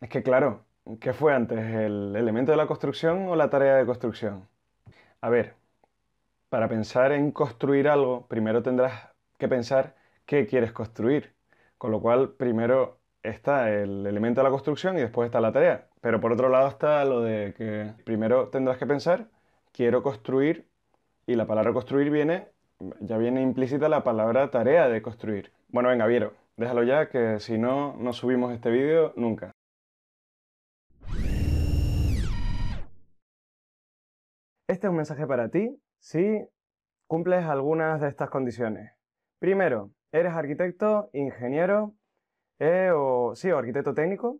Es que claro, ¿qué fue antes, el elemento de la construcción o la tarea de construcción? A ver, para pensar en construir algo, primero tendrás que pensar qué quieres construir. Con lo cual, primero está el elemento de la construcción y después está la tarea. Pero por otro lado está lo de que primero tendrás que pensar, quiero construir, y la palabra construir viene, ya viene implícita la palabra tarea de construir. Bueno, venga, Viero, déjalo ya que si no, no subimos este vídeo nunca. Este es un mensaje para ti si cumples algunas de estas condiciones. Primero, eres arquitecto, ingeniero eh, o sí, o arquitecto técnico.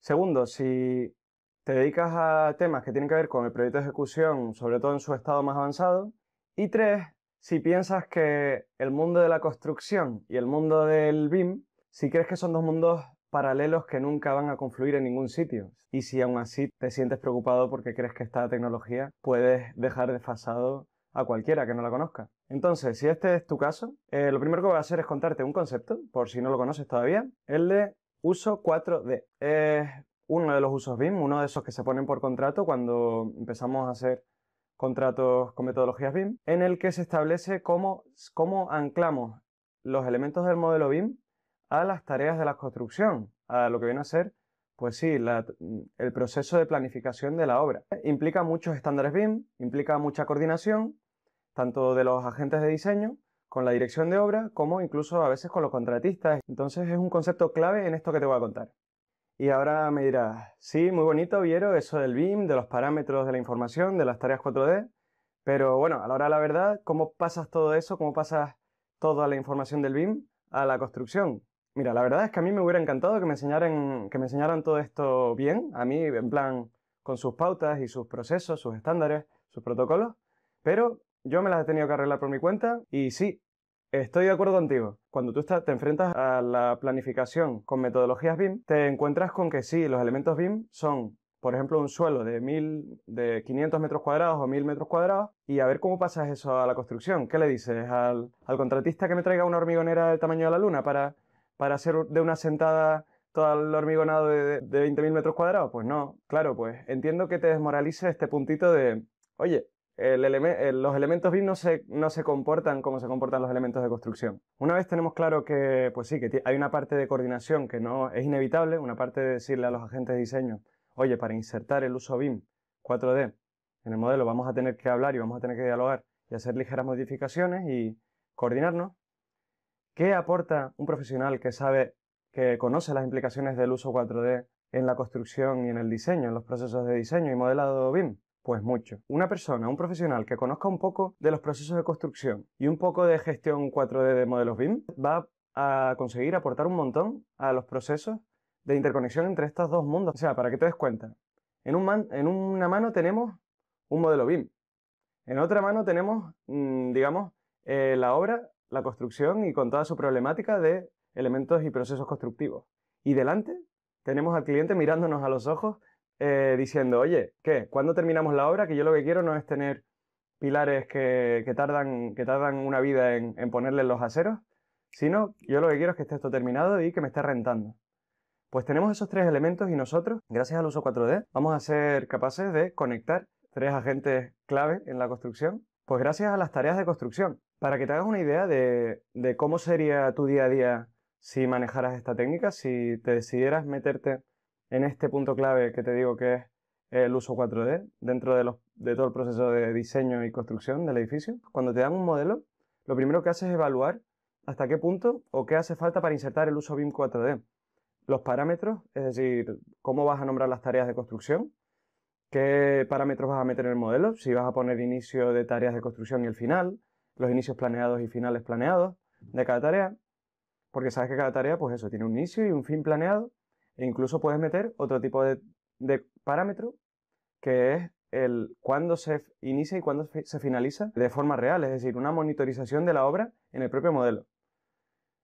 Segundo, si te dedicas a temas que tienen que ver con el proyecto de ejecución, sobre todo en su estado más avanzado. Y tres, si piensas que el mundo de la construcción y el mundo del BIM, si crees que son dos mundos paralelos que nunca van a confluir en ningún sitio. Y si aún así te sientes preocupado porque crees que esta tecnología puedes dejar desfasado a cualquiera que no la conozca. Entonces, si este es tu caso, eh, lo primero que voy a hacer es contarte un concepto, por si no lo conoces todavía, el de uso 4D. Es uno de los usos BIM, uno de esos que se ponen por contrato cuando empezamos a hacer contratos con metodologías BIM, en el que se establece cómo, cómo anclamos los elementos del modelo BIM a las tareas de la construcción a lo que viene a ser, pues sí, mm, el proceso de planificación de la obra. Implica muchos estándares BIM, implica mucha coordinación, tanto de los agentes de diseño, con la dirección de obra, como incluso a veces con los contratistas. Entonces es un concepto clave en esto que te voy a contar. Y ahora me dirás, sí, muy bonito, Viero, eso del BIM, de los parámetros de la información, de las tareas 4D, pero bueno, a la hora de la verdad, ¿cómo pasas todo eso? ¿Cómo pasas toda la información del BIM a la construcción? Mira, la verdad es que a mí me hubiera encantado que me enseñaran, que me enseñaran todo esto bien, a mí, en plan, con sus pautas y sus procesos, sus estándares, sus protocolos, pero yo me las he tenido que arreglar por mi cuenta y sí, estoy de acuerdo contigo. Cuando tú te enfrentas a la planificación con metodologías BIM, te encuentras con que sí, los elementos BIM son, por ejemplo, un suelo de, mil, de 500 metros cuadrados o 1000 metros cuadrados y a ver cómo pasas eso a la construcción. ¿Qué le dices al contratista que me traiga una hormigonera del tamaño de la luna para para hacer de una sentada todo el hormigonado de, 20.000 metros cuadrados? Pues no, claro, pues entiendo que te desmoralice este puntito de, oye, los elementos BIM no se, no se comportan como se comportan los elementos de construcción. Una vez tenemos claro que, pues sí, que hay una parte de coordinación que no es inevitable, una parte de decirle a los agentes de diseño, oye, para insertar el uso BIM 4D en el modelo vamos a tener que hablar y vamos a tener que dialogar y hacer ligeras modificaciones y coordinarnos, ¿Qué aporta un profesional que sabe, que conoce las implicaciones del uso 4D en la construcción y en el diseño, en los procesos de diseño y modelado BIM? Pues mucho. Una persona, un profesional que conozca un poco de los procesos de construcción y un poco de gestión 4D de modelos BIM va a conseguir aportar un montón a los procesos de interconexión entre estos dos mundos. O sea, para que te des cuenta, en, una mano tenemos un modelo BIM, en otra mano tenemos, mm, digamos, eh, la obra la construcción y con toda su problemática de elementos y procesos constructivos. Y delante tenemos al cliente mirándonos a los ojos eh, diciendo, oye, ¿qué? ¿Cuándo terminamos la obra? Que yo lo que quiero no es tener pilares que, tardan, que tardan una vida en, en ponerle los aceros, sino yo lo que quiero es que esté esto terminado y que me esté rentando. Pues tenemos esos tres elementos y nosotros, gracias al uso 4D, vamos a ser capaces de conectar tres agentes clave en la construcción pues gracias a las tareas de construcción. Para que te hagas una idea de, cómo sería tu día a día si manejaras esta técnica, si te decidieras meterte en este punto clave que te digo que es el uso 4D dentro de, de, todo el proceso de diseño y construcción del edificio. Cuando te dan un modelo, lo primero que haces es evaluar hasta qué punto o qué hace falta para insertar el uso BIM 4D. Los parámetros, es decir, cómo vas a nombrar las tareas de construcción, ¿Qué parámetros vas a meter en el modelo? Si vas a poner inicio de tareas de construcción y el final, los inicios planeados y finales planeados de cada tarea, porque sabes que cada tarea, pues eso, tiene un inicio y un fin planeado, e incluso puedes meter otro tipo de, de parámetro, que es el cuándo se inicia y cuándo se finaliza de forma real, es decir, una monitorización de la obra en el propio modelo.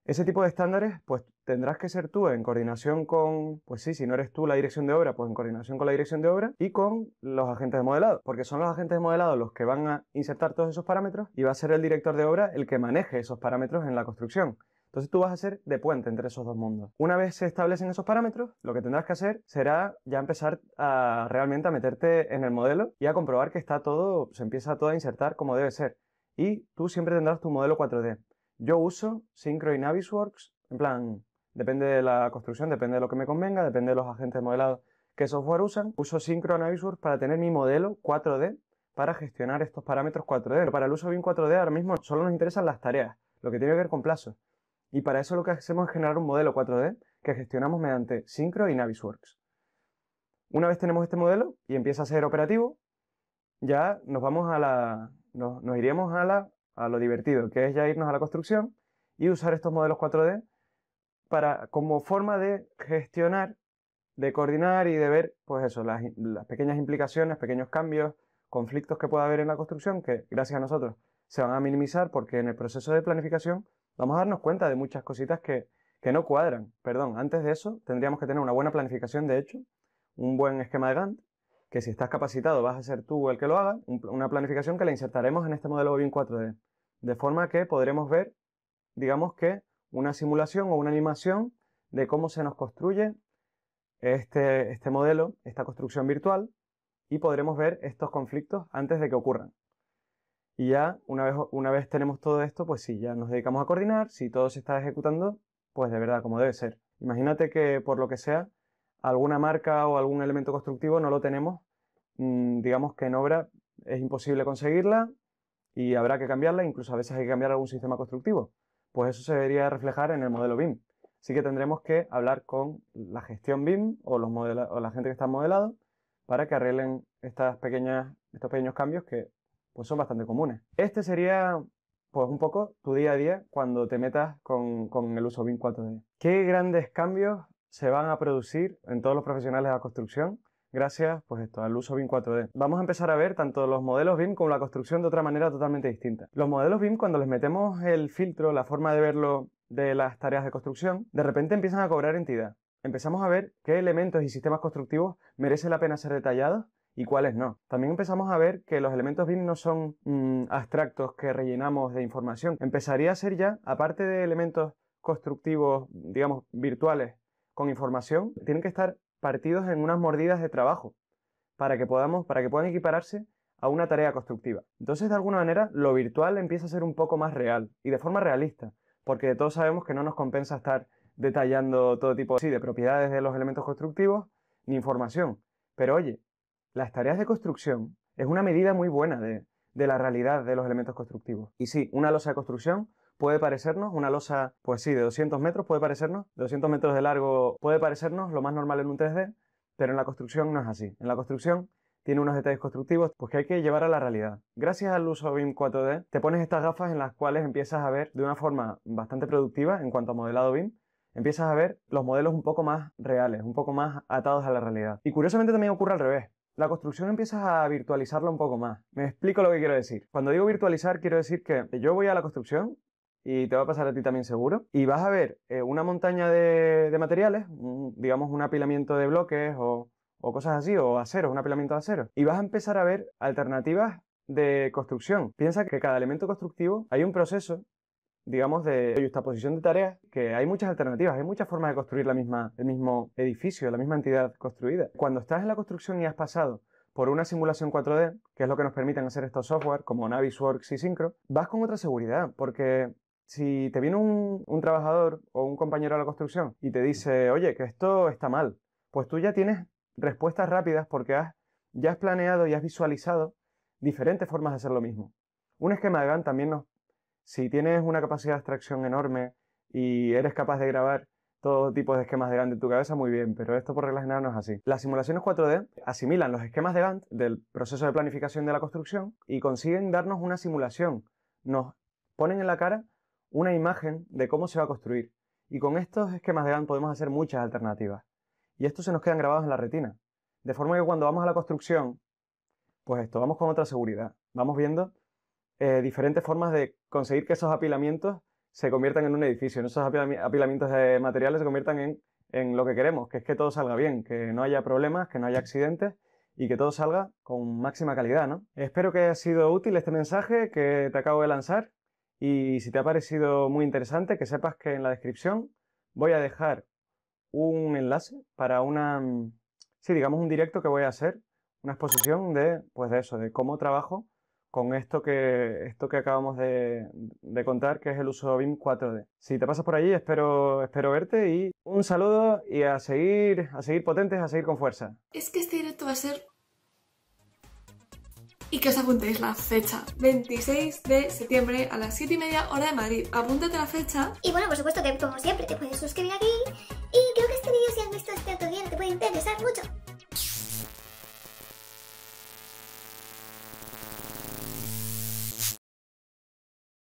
Ese tipo de estándares, pues tendrás que ser tú en coordinación con, pues sí, si no eres tú la dirección de obra, pues en coordinación con la dirección de obra y con los agentes de modelado, porque son los agentes de modelado los que van a insertar todos esos parámetros y va a ser el director de obra el que maneje esos parámetros en la construcción. Entonces tú vas a ser de puente entre esos dos mundos. Una vez se establecen esos parámetros, lo que tendrás que hacer será ya empezar a realmente a meterte en el modelo y a comprobar que está todo, se empieza todo a insertar como debe ser. Y tú siempre tendrás tu modelo 4D. Yo uso Synchro y Navisworks, en plan, depende de la construcción, depende de lo que me convenga, depende de los agentes modelados que software usan. Uso Synchro y Navisworks para tener mi modelo 4D para gestionar estos parámetros 4D. Pero para el uso BIM 4D ahora mismo solo nos interesan las tareas, lo que tiene que ver con plazos. Y para eso lo que hacemos es generar un modelo 4D que gestionamos mediante Synchro y Navisworks. Una vez tenemos este modelo y empieza a ser operativo, ya nos vamos a la, nos, nos iríamos a la a lo divertido, que es ya irnos a la construcción y usar estos modelos 4D para, como forma de gestionar, de coordinar y de ver, pues eso, las, pequeñas implicaciones, pequeños cambios, conflictos que pueda haber en la construcción, que gracias a nosotros se van a minimizar porque en el proceso de planificación vamos a darnos cuenta de muchas cositas que, que no cuadran. Perdón, antes de eso tendríamos que tener una buena planificación, de hecho, un buen esquema de Gantt, que si estás capacitado vas a ser tú el que lo haga, una planificación que la insertaremos en este modelo BIM 4D, de forma que podremos ver, digamos que, una simulación o una animación de cómo se nos construye este, este, modelo, esta construcción virtual, y podremos ver estos conflictos antes de que ocurran. Y ya, una vez, una vez tenemos todo esto, pues si ya nos dedicamos a coordinar, si todo se está ejecutando, pues de verdad, como debe ser. Imagínate que, por lo que sea, alguna marca o algún elemento constructivo no lo tenemos, mm, digamos que en obra es imposible conseguirla y habrá que cambiarla, incluso a veces hay que cambiar algún sistema constructivo. Pues eso se debería reflejar en el modelo BIM. Así que tendremos que hablar con la gestión BIM o, los o la gente que está modelado para que arreglen estas pequeñas, estos pequeños cambios que pues, son bastante comunes. Este sería pues un poco tu día a día cuando te metas con, con el uso BIM 4D. ¿Qué grandes cambios se van a producir en todos los profesionales de la construcción gracias pues esto, al uso BIM 4D. Vamos a empezar a ver tanto los modelos BIM como la construcción de otra manera totalmente distinta. Los modelos BIM cuando les metemos el filtro, la forma de verlo de las tareas de construcción, de repente empiezan a cobrar entidad. Empezamos a ver qué elementos y sistemas constructivos merece la pena ser detallados y cuáles no. También empezamos a ver que los elementos BIM no son mm, abstractos que rellenamos de información. Empezaría a ser ya, aparte de elementos constructivos, digamos, virtuales con información, tienen que estar partidos en unas mordidas de trabajo para que, podamos, para que puedan equipararse a una tarea constructiva. Entonces, de alguna manera, lo virtual empieza a ser un poco más real y de forma realista, porque todos sabemos que no nos compensa estar detallando todo tipo de propiedades de los elementos constructivos ni información. Pero oye, las tareas de construcción es una medida muy buena de, de la realidad de los elementos constructivos. Y sí, una losa de construcción puede parecernos, una losa, pues sí, de 200 metros puede parecernos, de 200 metros de largo puede parecernos lo más normal en un 3D, pero en la construcción no es así. En la construcción tiene unos detalles constructivos pues que hay que llevar a la realidad. Gracias al uso BIM 4D, te pones estas gafas en las cuales empiezas a ver de una forma bastante productiva en cuanto a modelado BIM, empiezas a ver los modelos un poco más reales, un poco más atados a la realidad. Y curiosamente también ocurre al revés. La construcción empiezas a virtualizarlo un poco más. Me explico lo que quiero decir. Cuando digo virtualizar, quiero decir que yo voy a la construcción, y te va a pasar a ti también seguro. Y vas a ver eh, una montaña de, materiales, digamos un apilamiento de bloques o, cosas así, o aceros, un apilamiento de acero. Y vas a empezar a ver alternativas de construcción. Piensa que cada elemento constructivo hay un proceso, digamos, de posición de tareas, que hay muchas alternativas, hay muchas formas de construir la misma, el mismo edificio, la misma entidad construida. Cuando estás en la construcción y has pasado por una simulación 4D, que es lo que nos permiten hacer estos software como Navisworks y Syncro, vas con otra seguridad, porque si te viene un, trabajador o un compañero de la construcción y te dice, oye, que esto está mal, pues tú ya tienes respuestas rápidas porque ya has planeado y has visualizado diferentes formas de hacer lo mismo. Un esquema de Gantt también nos... Si tienes una capacidad de abstracción enorme y eres capaz de grabar todo tipo de esquemas de Gantt en tu cabeza, muy bien, pero esto por regla general no es así. Las simulaciones 4D asimilan los esquemas de Gantt del proceso de planificación de la construcción y consiguen darnos una simulación. Nos ponen en la cara una imagen de cómo se va a construir. Y con estos esquemas de GAN podemos hacer muchas alternativas. Y estos se nos quedan grabados en la retina. De forma que cuando vamos a la construcción, pues esto, vamos con otra seguridad. Vamos viendo eh, diferentes formas de conseguir que esos apilamientos se conviertan en un edificio, en esos apilamientos de materiales se conviertan en, en lo que queremos, que es que todo salga bien, que no haya problemas, que no haya accidentes y que todo salga con máxima calidad, ¿no? Espero que haya sido útil este mensaje que te acabo de lanzar y si te ha parecido muy interesante, que sepas que en la descripción voy a dejar un enlace para una, mm, sí, digamos un directo que voy a hacer, una exposición de, pues de eso, de cómo trabajo con esto que, esto que acabamos de, contar, que es el uso BIM 4D. Si te pasas por allí, espero, espero verte y un saludo y a seguir, a seguir potentes, a seguir con fuerza. Es que este directo va a ser y que os apuntéis la fecha. 26 de septiembre a las 7 y media hora de Madrid. Apúntate la fecha. Y bueno, por supuesto que como siempre te puedes suscribir aquí y creo que este vídeo si has visto este otro día te puede interesar mucho.